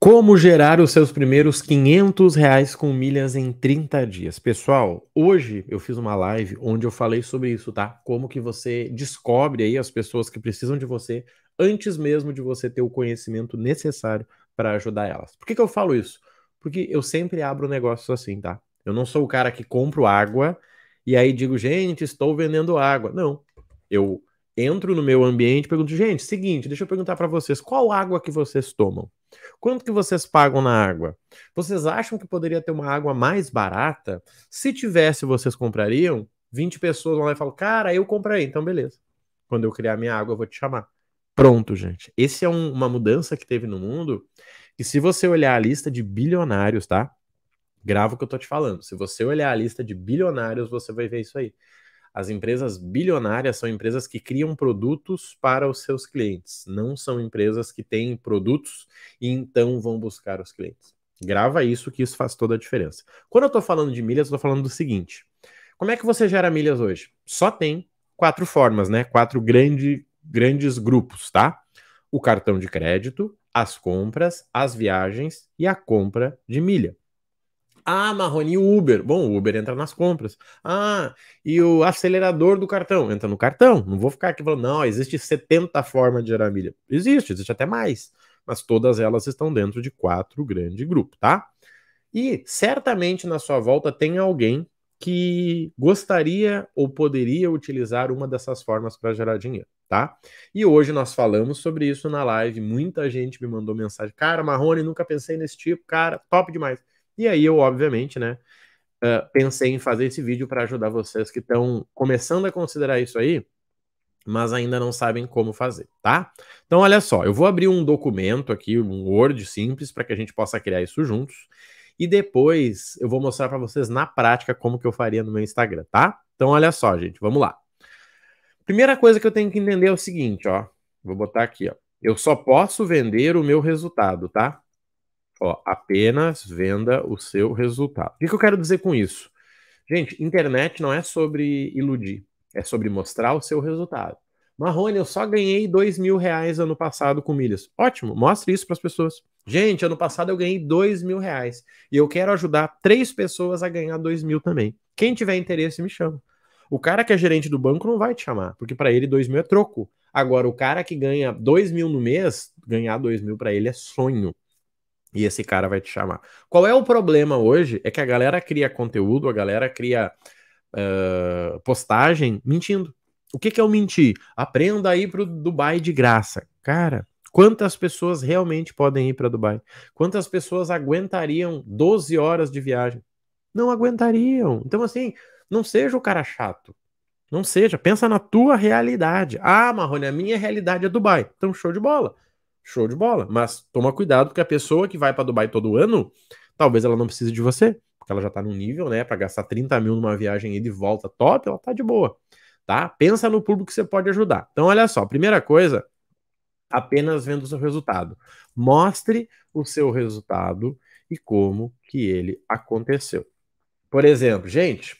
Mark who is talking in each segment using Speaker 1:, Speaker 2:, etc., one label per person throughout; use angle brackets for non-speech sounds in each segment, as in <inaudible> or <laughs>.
Speaker 1: Como gerar os seus primeiros 500 reais com milhas em 30 dias? Pessoal, hoje eu fiz uma live onde eu falei sobre isso, tá? Como que você descobre aí as pessoas que precisam de você antes mesmo de você ter o conhecimento necessário para ajudar elas. Por que, que eu falo isso? Porque eu sempre abro negócio assim, tá? Eu não sou o cara que compro água e aí digo, gente, estou vendendo água. Não. Eu entro no meu ambiente e pergunto, gente, seguinte, deixa eu perguntar para vocês, qual água que vocês tomam? Quanto que vocês pagam na água? Vocês acham que poderia ter uma água mais barata? Se tivesse, vocês comprariam? 20 pessoas vão lá e falam, cara, eu comprei, então beleza. Quando eu criar minha água, eu vou te chamar. Pronto, gente. Essa é um, uma mudança que teve no mundo. E se você olhar a lista de bilionários, tá? Grava o que eu tô te falando. Se você olhar a lista de bilionários, você vai ver isso aí. As empresas bilionárias são empresas que criam produtos para os seus clientes, não são empresas que têm produtos e então vão buscar os clientes. Grava isso que isso faz toda a diferença. Quando eu estou falando de milhas, eu estou falando do seguinte: como é que você gera milhas hoje? Só tem quatro formas, né? Quatro grande, grandes grupos, tá? O cartão de crédito, as compras, as viagens e a compra de milha. Ah, Marrone, e o Uber? Bom, o Uber entra nas compras. Ah, e o acelerador do cartão? Entra no cartão. Não vou ficar aqui falando, não, existe 70 formas de gerar milha. Existe, existe até mais. Mas todas elas estão dentro de quatro grandes grupos, tá? E certamente na sua volta tem alguém que gostaria ou poderia utilizar uma dessas formas para gerar dinheiro, tá? E hoje nós falamos sobre isso na live. Muita gente me mandou mensagem: Cara, Marrone, nunca pensei nesse tipo, cara, top demais. E aí eu, obviamente, né, uh, pensei em fazer esse vídeo para ajudar vocês que estão começando a considerar isso aí, mas ainda não sabem como fazer, tá? Então, olha só, eu vou abrir um documento aqui, um Word simples, para que a gente possa criar isso juntos. E depois eu vou mostrar para vocês na prática como que eu faria no meu Instagram, tá? Então, olha só, gente, vamos lá. Primeira coisa que eu tenho que entender é o seguinte, ó. Vou botar aqui, ó. Eu só posso vender o meu resultado, tá? Ó, apenas venda o seu resultado. O que, que eu quero dizer com isso? Gente, internet não é sobre iludir, é sobre mostrar o seu resultado. Marrone, eu só ganhei dois mil reais ano passado com milhas. Ótimo, mostre isso para as pessoas. Gente, ano passado eu ganhei dois mil reais e eu quero ajudar três pessoas a ganhar dois mil também. Quem tiver interesse, me chama. O cara que é gerente do banco não vai te chamar, porque para ele dois mil é troco. Agora, o cara que ganha dois mil no mês, ganhar dois mil para ele é sonho e esse cara vai te chamar. Qual é o problema hoje? É que a galera cria conteúdo, a galera cria uh, postagem mentindo. O que, que é o mentir? Aprenda a ir para Dubai de graça. Cara, quantas pessoas realmente podem ir para Dubai? Quantas pessoas aguentariam 12 horas de viagem? Não aguentariam. Então, assim, não seja o cara chato. Não seja. Pensa na tua realidade. Ah, Marrone, a minha realidade é Dubai. Então, show de bola. Show de bola. Mas toma cuidado, porque a pessoa que vai para Dubai todo ano, talvez ela não precise de você. Porque ela já tá num nível, né? Para gastar 30 mil numa viagem e de volta top, ela tá de boa. Tá? Pensa no público que você pode ajudar. Então, olha só, primeira coisa, apenas vendo o seu resultado. Mostre o seu resultado e como que ele aconteceu. Por exemplo, gente,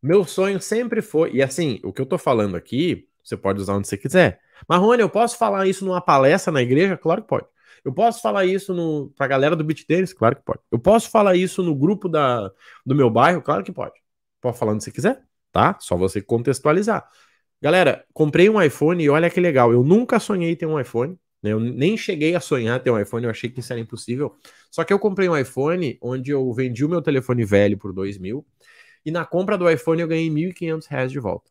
Speaker 1: meu sonho sempre foi, e assim, o que eu tô falando aqui, você pode usar onde você quiser. Marrone, eu posso falar isso numa palestra na igreja? Claro que pode. Eu posso falar isso no, pra galera do beat tênis? Claro que pode. Eu posso falar isso no grupo da, do meu bairro? Claro que pode. Pode falar onde você quiser, tá? Só você contextualizar. Galera, comprei um iPhone e olha que legal. Eu nunca sonhei ter um iPhone. Né? Eu nem cheguei a sonhar ter um iPhone, eu achei que isso era impossível. Só que eu comprei um iPhone onde eu vendi o meu telefone velho por 2 mil. E na compra do iPhone eu ganhei 1.500 reais de volta.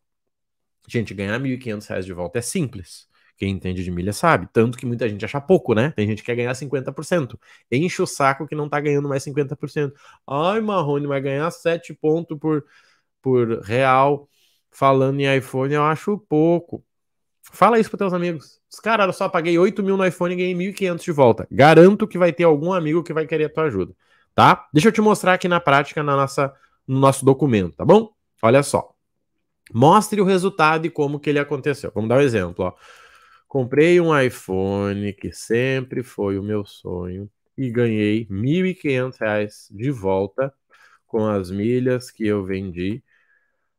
Speaker 1: Gente, ganhar R$ 1.500 de volta é simples. Quem entende de milha sabe. Tanto que muita gente acha pouco, né? Tem gente que quer ganhar 50%. Enche o saco que não tá ganhando mais 50%. Ai, Marrone vai ganhar 7 pontos por, por real falando em iPhone, eu acho pouco. Fala isso para teus amigos. Os caras, eu só paguei 8 mil no iPhone e ganhei 1.500 de volta. Garanto que vai ter algum amigo que vai querer a tua ajuda, tá? Deixa eu te mostrar aqui na prática, na nossa, no nosso documento, tá bom? Olha só. Mostre o resultado e como que ele aconteceu. Vamos dar um exemplo. Ó. Comprei um iPhone, que sempre foi o meu sonho, e ganhei R$ 1.500 de volta com as milhas que eu vendi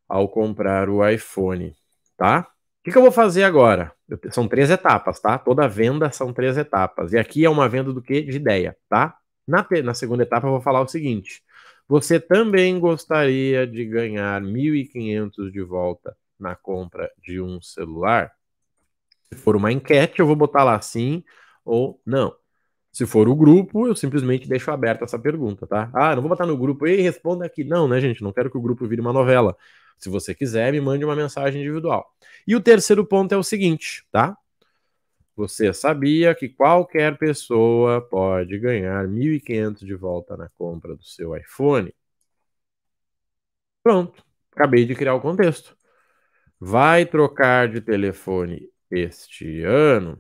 Speaker 1: ao comprar o iPhone, tá? O que, que eu vou fazer agora? Eu, são três etapas, tá? Toda venda são três etapas. E aqui é uma venda do que? De ideia, tá? Na, na segunda etapa eu vou falar o seguinte. Você também gostaria de ganhar 1.500 de volta na compra de um celular? Se for uma enquete, eu vou botar lá sim ou não. Se for o grupo, eu simplesmente deixo aberta essa pergunta, tá? Ah, não vou botar no grupo e responda aqui. Não, né, gente? Não quero que o grupo vire uma novela. Se você quiser, me mande uma mensagem individual. E o terceiro ponto é o seguinte, tá? Você sabia que qualquer pessoa pode ganhar 1.500 de volta na compra do seu iPhone? Pronto, acabei de criar o contexto. Vai trocar de telefone este ano?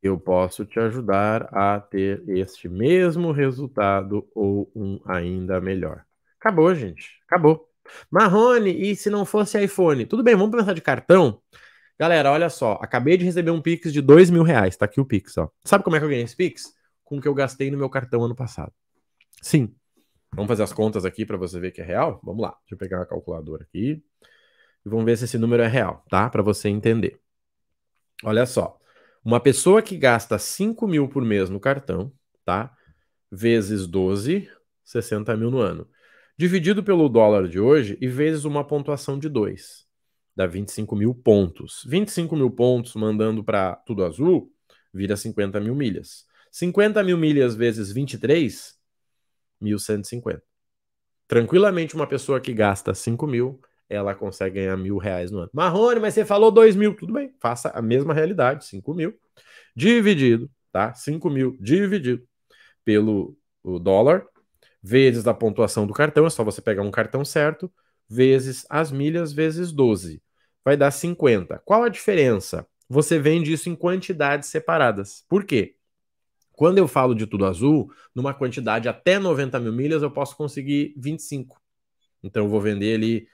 Speaker 1: Eu posso te ajudar a ter este mesmo resultado ou um ainda melhor. Acabou, gente. Acabou. Marrone, e se não fosse iPhone? Tudo bem, vamos pensar de cartão? Galera, olha só, acabei de receber um Pix de dois mil reais, tá aqui o Pix, ó. Sabe como é que eu ganhei esse Pix? Com o que eu gastei no meu cartão ano passado. Sim. Vamos fazer as contas aqui para você ver que é real? Vamos lá, deixa eu pegar uma calculadora aqui. E vamos ver se esse número é real, tá? Para você entender. Olha só, uma pessoa que gasta 5 mil por mês no cartão, tá? Vezes 12, 60 mil no ano. Dividido pelo dólar de hoje e vezes uma pontuação de 2 dá 25 mil pontos. 25 mil pontos mandando para tudo azul vira 50 mil milhas. 50 mil milhas vezes 23, 1.150. Tranquilamente, uma pessoa que gasta 5 mil, ela consegue ganhar mil reais no ano. Marrone, mas você falou 2 mil. Tudo bem, faça a mesma realidade, 5 mil. Dividido, tá? 5 mil dividido pelo o dólar, vezes a pontuação do cartão, é só você pegar um cartão certo, vezes as milhas, vezes 12 vai dar 50. Qual a diferença? Você vende isso em quantidades separadas. Por quê? Quando eu falo de tudo azul, numa quantidade até 90 mil milhas, eu posso conseguir 25. Então eu vou vender ali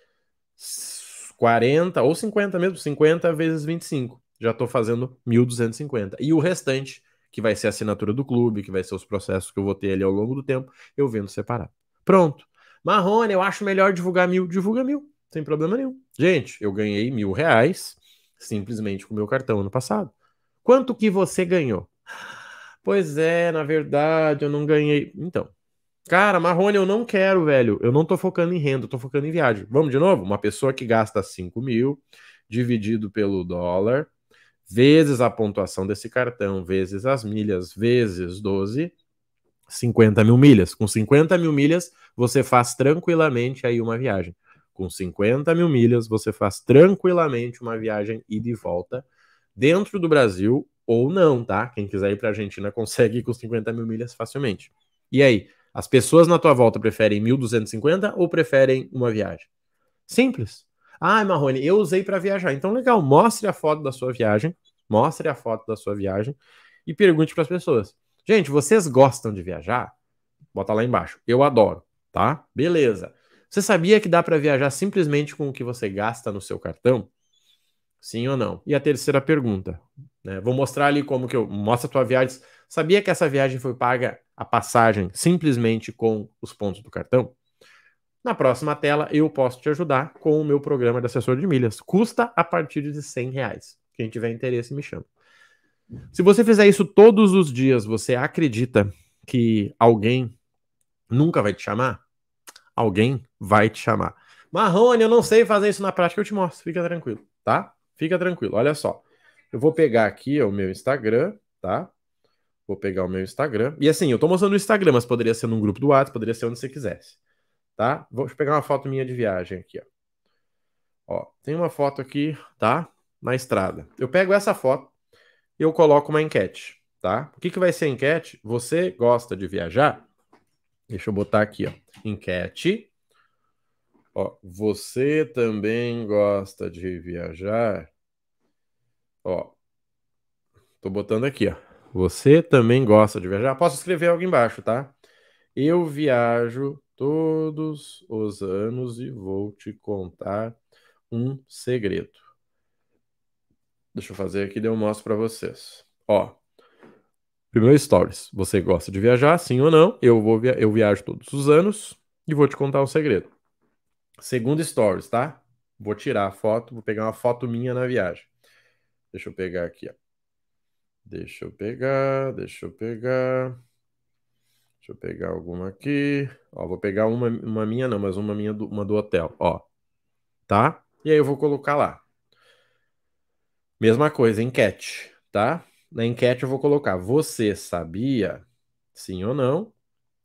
Speaker 1: 40 ou 50 mesmo, 50 vezes 25. Já estou fazendo 1.250. E o restante, que vai ser a assinatura do clube, que vai ser os processos que eu vou ter ali ao longo do tempo, eu vendo separado. Pronto. Marrone, eu acho melhor divulgar mil. Divulga mil sem problema nenhum. Gente, eu ganhei mil reais simplesmente com o meu cartão ano passado. Quanto que você ganhou? Pois é, na verdade, eu não ganhei. Então, cara, Marrone, eu não quero, velho. Eu não tô focando em renda, eu tô focando em viagem. Vamos de novo? Uma pessoa que gasta 5 mil dividido pelo dólar, vezes a pontuação desse cartão, vezes as milhas, vezes 12, 50 mil milhas. Com 50 mil milhas, você faz tranquilamente aí uma viagem. Com 50 mil milhas, você faz tranquilamente uma viagem ida e volta dentro do Brasil ou não, tá? Quem quiser ir para a Argentina <laughs> consegue ir com 50 mil milhas facilmente. E aí, as pessoas na tua volta preferem 1.250 ou preferem uma viagem? Simples. Ah, Marrone, eu usei para viajar. Então, legal, mostre a foto da sua viagem, mostre a foto da sua viagem e pergunte para as pessoas. Gente, vocês gostam de viajar? Bota lá embaixo. Eu adoro, tá? Beleza. Você sabia que dá para viajar simplesmente com o que você gasta no seu cartão? Sim ou não? E a terceira pergunta, né? Vou mostrar ali como que eu mostra a tua viagem. Sabia que essa viagem foi paga a passagem simplesmente com os pontos do cartão? Na próxima tela eu posso te ajudar com o meu programa de assessor de milhas. Custa a partir de 100 reais. Quem tiver interesse me chama. Se você fizer isso todos os dias, você acredita que alguém nunca vai te chamar? alguém vai te chamar. Marrone, eu não sei fazer isso na prática, eu te mostro, fica tranquilo, tá? Fica tranquilo, olha só. Eu vou pegar aqui o meu Instagram, tá? Vou pegar o meu Instagram. E assim, eu tô mostrando no Instagram, mas poderia ser num grupo do WhatsApp, poderia ser onde você quisesse, tá? Vou pegar uma foto minha de viagem aqui, ó. Ó, tem uma foto aqui, tá? Na estrada. Eu pego essa foto e eu coloco uma enquete, tá? O que, que vai ser a enquete? Você gosta de viajar? Deixa eu botar aqui, ó. Enquete. Ó, você também gosta de viajar? Ó. Tô botando aqui, ó. Você também gosta de viajar? Posso escrever algo embaixo, tá? Eu viajo todos os anos e vou te contar um segredo. Deixa eu fazer aqui, daí eu mostro para vocês. Ó, Primeiro stories. Você gosta de viajar, sim ou não? Eu vou via eu viajo todos os anos e vou te contar um segredo. Segundo stories, tá? Vou tirar a foto, vou pegar uma foto minha na viagem. Deixa eu pegar aqui, ó. Deixa eu pegar, deixa eu pegar. Deixa eu pegar alguma aqui. Ó, vou pegar uma, uma minha, não, mas uma minha do, uma do hotel, ó. Tá? E aí eu vou colocar lá. Mesma coisa, enquete, tá? Na enquete eu vou colocar: você sabia? Sim ou não?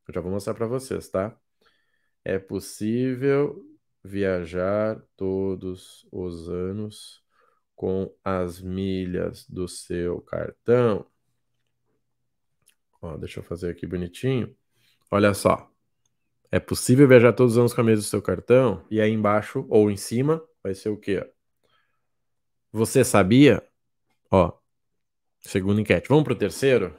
Speaker 1: Eu já vou mostrar para vocês, tá? É possível viajar todos os anos com as milhas do seu cartão. Ó, deixa eu fazer aqui bonitinho. Olha só. É possível viajar todos os anos com a mesa do seu cartão? E aí embaixo ou em cima vai ser o quê? Você sabia? Ó, Segunda enquete. Vamos para o terceiro?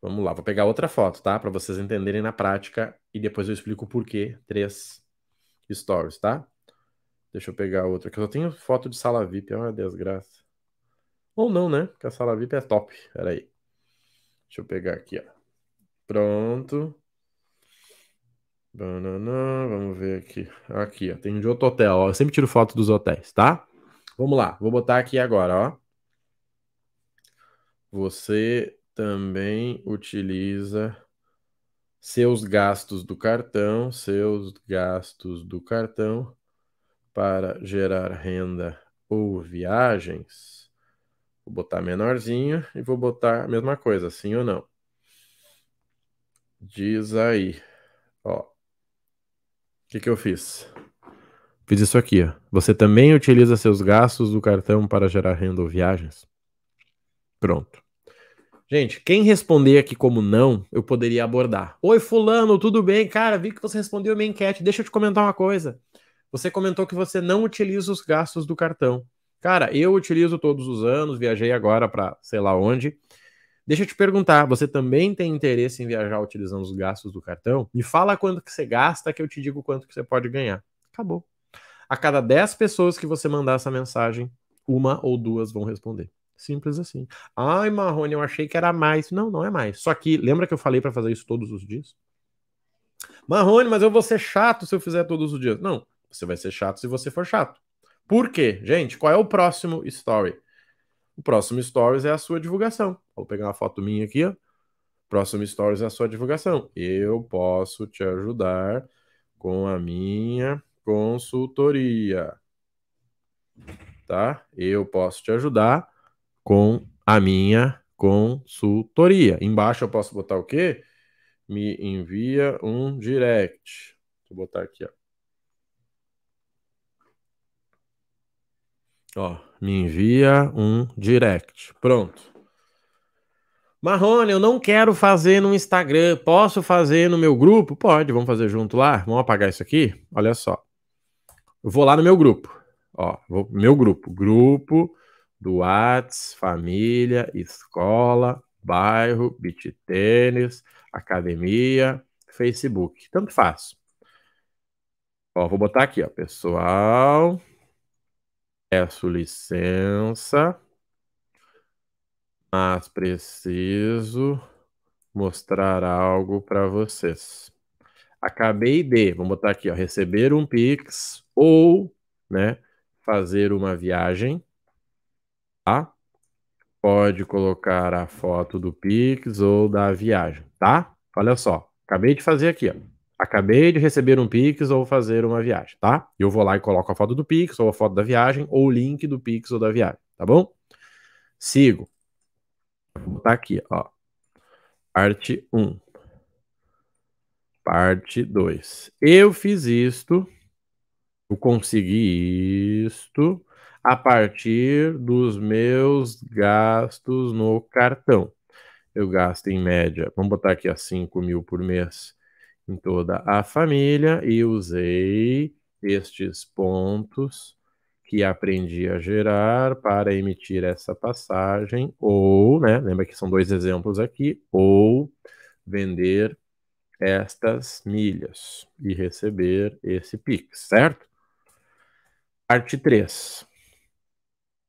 Speaker 1: Vamos lá, vou pegar outra foto, tá? Para vocês entenderem na prática e depois eu explico por porquê. três stories, tá? Deixa eu pegar outra, que eu só tenho foto de sala VIP, é uma desgraça. Ou não, né? Porque a sala VIP é top. Pera aí. Deixa eu pegar aqui, ó. Pronto. Banana, vamos ver aqui. Aqui, ó. Tem de outro hotel, ó. Eu sempre tiro foto dos hotéis, tá? Vamos lá, vou botar aqui agora, ó. Você também utiliza seus gastos do cartão, seus gastos do cartão para gerar renda ou viagens. Vou botar menorzinho e vou botar a mesma coisa, sim ou não. Diz aí, ó. O que, que eu fiz? Fiz isso aqui, ó. Você também utiliza seus gastos do cartão para gerar renda ou viagens? Pronto. Gente, quem responder aqui como não, eu poderia abordar. Oi, Fulano, tudo bem? Cara, vi que você respondeu a minha enquete. Deixa eu te comentar uma coisa. Você comentou que você não utiliza os gastos do cartão. Cara, eu utilizo todos os anos, viajei agora para sei lá onde. Deixa eu te perguntar, você também tem interesse em viajar utilizando os gastos do cartão? Me fala quanto que você gasta que eu te digo quanto que você pode ganhar. Acabou. A cada 10 pessoas que você mandar essa mensagem, uma ou duas vão responder. Simples assim. Ai, Marrone, eu achei que era mais. Não, não é mais. Só que lembra que eu falei para fazer isso todos os dias? Marrone, mas eu vou ser chato se eu fizer todos os dias. Não, você vai ser chato se você for chato. Por quê? Gente, qual é o próximo story? O próximo stories é a sua divulgação. Vou pegar uma foto minha aqui, ó. Próximo stories é a sua divulgação. Eu posso te ajudar com a minha consultoria. Tá? Eu posso te ajudar com a minha consultoria. Embaixo eu posso botar o quê? Me envia um direct. Vou botar aqui, ó. Ó, me envia um direct. Pronto. Marrone, eu não quero fazer no Instagram. Posso fazer no meu grupo? Pode, vamos fazer junto lá. Vamos apagar isso aqui? Olha só. Eu vou lá no meu grupo. Ó, vou, meu grupo. Grupo do Whats, família, escola, bairro, beach tênis, academia, Facebook. Tanto faz. Ó, vou botar aqui, ó, pessoal. Peço licença, mas preciso mostrar algo para vocês. Acabei de, vamos botar aqui, ó, receber um Pix ou, né, fazer uma viagem tá? Pode colocar a foto do Pix ou da viagem, tá? Olha só, acabei de fazer aqui, ó. Acabei de receber um Pix ou fazer uma viagem, tá? Eu vou lá e coloco a foto do Pix ou a foto da viagem ou o link do Pix ou da viagem, tá bom? Sigo. Vou tá botar aqui, ó. Parte 1. Parte 2. Eu fiz isto, eu consegui isto, a partir dos meus gastos no cartão. Eu gasto em média, vamos botar aqui a 5 mil por mês em toda a família e usei estes pontos que aprendi a gerar para emitir essa passagem ou, né, lembra que são dois exemplos aqui, ou vender estas milhas e receber esse Pix, certo? Parte 3.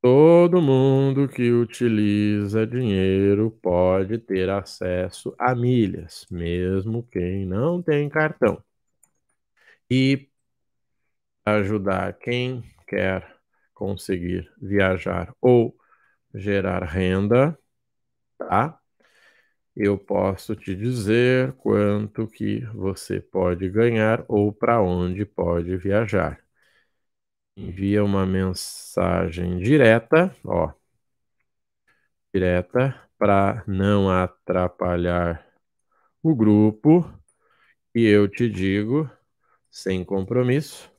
Speaker 1: Todo mundo que utiliza dinheiro pode ter acesso a milhas, mesmo quem não tem cartão. E ajudar quem quer conseguir viajar ou gerar renda, tá? Eu posso te dizer quanto que você pode ganhar ou para onde pode viajar envia uma mensagem direta, ó, direta para não atrapalhar o grupo e eu te digo sem compromisso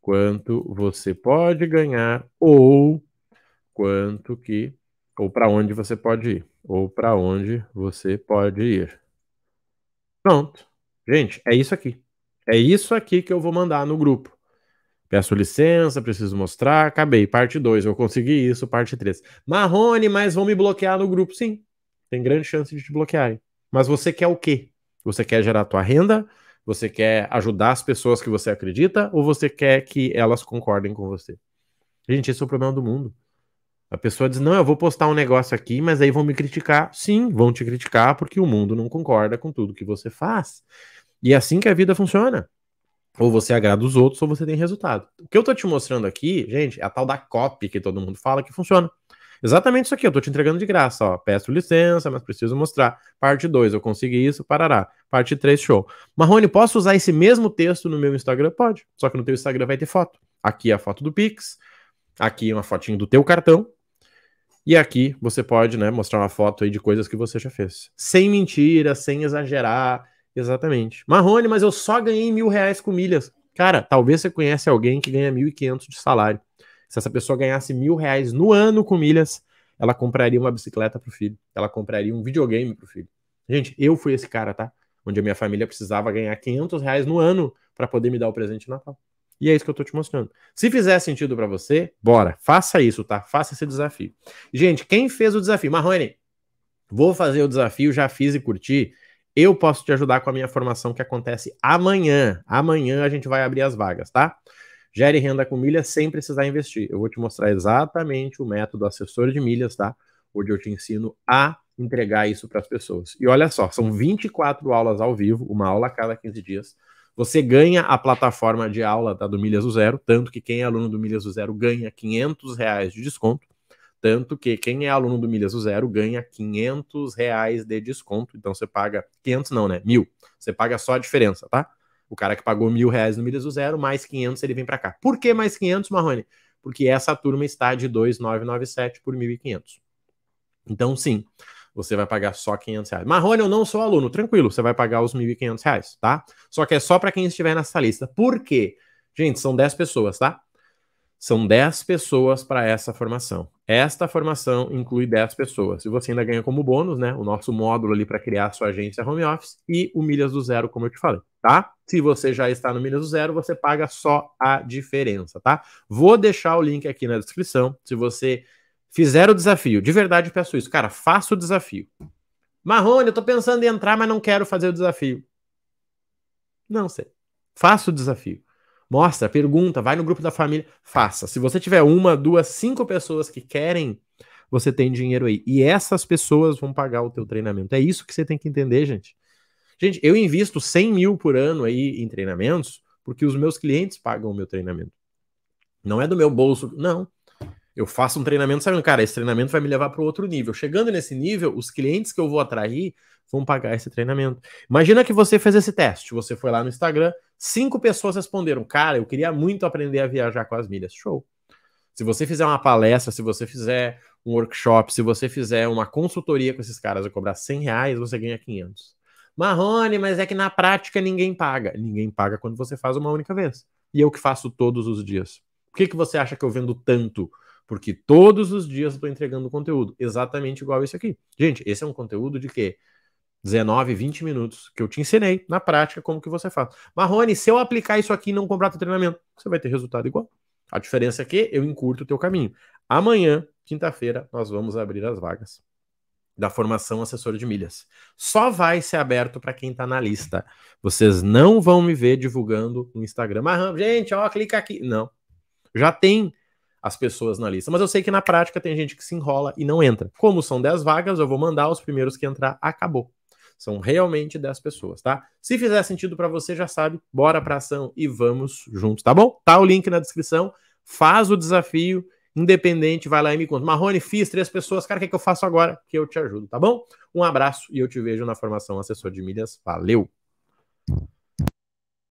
Speaker 1: quanto você pode ganhar ou quanto que ou para onde você pode ir ou para onde você pode ir. Pronto. Gente, é isso aqui. É isso aqui que eu vou mandar no grupo. Peço licença, preciso mostrar. Acabei. Parte 2, eu consegui isso. Parte 3. Marrone, mas vão me bloquear no grupo. Sim, tem grande chance de te bloquearem. Mas você quer o quê? Você quer gerar tua renda? Você quer ajudar as pessoas que você acredita? Ou você quer que elas concordem com você? Gente, esse é o problema do mundo. A pessoa diz: não, eu vou postar um negócio aqui, mas aí vão me criticar. Sim, vão te criticar porque o mundo não concorda com tudo que você faz. E é assim que a vida funciona ou você agrada os outros ou você tem resultado. O que eu tô te mostrando aqui, gente, é a tal da copy que todo mundo fala que funciona. Exatamente isso aqui, eu tô te entregando de graça, ó. Peço licença, mas preciso mostrar. Parte 2, eu consegui isso, parará. Parte 3, show. Marrone, posso usar esse mesmo texto no meu Instagram? Pode. Só que no teu Instagram vai ter foto. Aqui é a foto do Pix, aqui é uma fotinho do teu cartão. E aqui você pode, né, mostrar uma foto aí de coisas que você já fez. Sem mentira, sem exagerar, Exatamente. Marrone, mas eu só ganhei mil reais com milhas. Cara, talvez você conhece alguém que ganha 1.500 de salário. Se essa pessoa ganhasse mil reais no ano com milhas, ela compraria uma bicicleta pro filho. Ela compraria um videogame pro filho. Gente, eu fui esse cara, tá? Onde a minha família precisava ganhar 500 reais no ano para poder me dar o presente de Natal. E é isso que eu tô te mostrando. Se fizer sentido para você, bora, faça isso, tá? Faça esse desafio. Gente, quem fez o desafio? Marrone, vou fazer o desafio, já fiz e curti. Eu posso te ajudar com a minha formação que acontece amanhã. Amanhã a gente vai abrir as vagas, tá? Gere renda com milhas sem precisar investir. Eu vou te mostrar exatamente o método assessor de milhas, tá? Onde eu te ensino a entregar isso para as pessoas. E olha só, são 24 aulas ao vivo, uma aula a cada 15 dias. Você ganha a plataforma de aula tá, do Milhas do Zero, tanto que quem é aluno do Milhas do Zero ganha 500 reais de desconto. Tanto que quem é aluno do Milhas do Zero ganha 500 reais de desconto. Então você paga 500 não, né? Mil. Você paga só a diferença, tá? O cara que pagou mil reais no Milhas do Zero, mais 500 ele vem para cá. Por que mais 500, Marrone? Porque essa turma está de 2,997 por 1.500. Então sim, você vai pagar só 500 reais. Marrone, eu não sou aluno. Tranquilo, você vai pagar os 1.500 reais, tá? Só que é só para quem estiver nessa lista. Por quê? Gente, são 10 pessoas, tá? São 10 pessoas para essa formação. Esta formação inclui 10 pessoas. E você ainda ganha como bônus, né? O nosso módulo ali para criar a sua agência home office e o Milhas do Zero, como eu te falei, tá? Se você já está no Milhas do Zero, você paga só a diferença, tá? Vou deixar o link aqui na descrição. Se você fizer o desafio, de verdade peço isso, cara, faça o desafio. Marrone, eu tô pensando em entrar, mas não quero fazer o desafio. Não sei. Faça o desafio. Mostra, pergunta, vai no grupo da família, faça. Se você tiver uma, duas, cinco pessoas que querem, você tem dinheiro aí. E essas pessoas vão pagar o teu treinamento. É isso que você tem que entender, gente. Gente, eu invisto 100 mil por ano aí em treinamentos, porque os meus clientes pagam o meu treinamento. Não é do meu bolso, não. Eu faço um treinamento sabe, cara, esse treinamento vai me levar para outro nível. Chegando nesse nível, os clientes que eu vou atrair vão pagar esse treinamento. Imagina que você fez esse teste. Você foi lá no Instagram, Cinco pessoas responderam: Cara, eu queria muito aprender a viajar com as milhas. Show. Se você fizer uma palestra, se você fizer um workshop, se você fizer uma consultoria com esses caras e cobrar 100 reais, você ganha 500. Marrone, mas é que na prática ninguém paga. Ninguém paga quando você faz uma única vez. E eu que faço todos os dias. Por que, que você acha que eu vendo tanto? Porque todos os dias eu estou entregando conteúdo, exatamente igual esse aqui. Gente, esse é um conteúdo de quê? 19, 20 minutos, que eu te ensinei na prática como que você faz. Marrone, se eu aplicar isso aqui e não comprar teu treinamento, você vai ter resultado igual. A diferença é que eu encurto o teu caminho. Amanhã, quinta-feira, nós vamos abrir as vagas da formação assessor de milhas. Só vai ser aberto para quem está na lista. Vocês não vão me ver divulgando no Instagram. Ah, gente, ó, clica aqui. Não. Já tem as pessoas na lista. Mas eu sei que na prática tem gente que se enrola e não entra. Como são 10 vagas, eu vou mandar os primeiros que entrar, acabou. São realmente 10 pessoas, tá? Se fizer sentido para você, já sabe, bora pra ação e vamos juntos, tá bom? Tá o link na descrição, faz o desafio, independente, vai lá e me conta. Marrone, fiz três pessoas, cara, o que, é que eu faço agora? Que eu te ajudo, tá bom? Um abraço e eu te vejo na formação assessor de milhas. Valeu!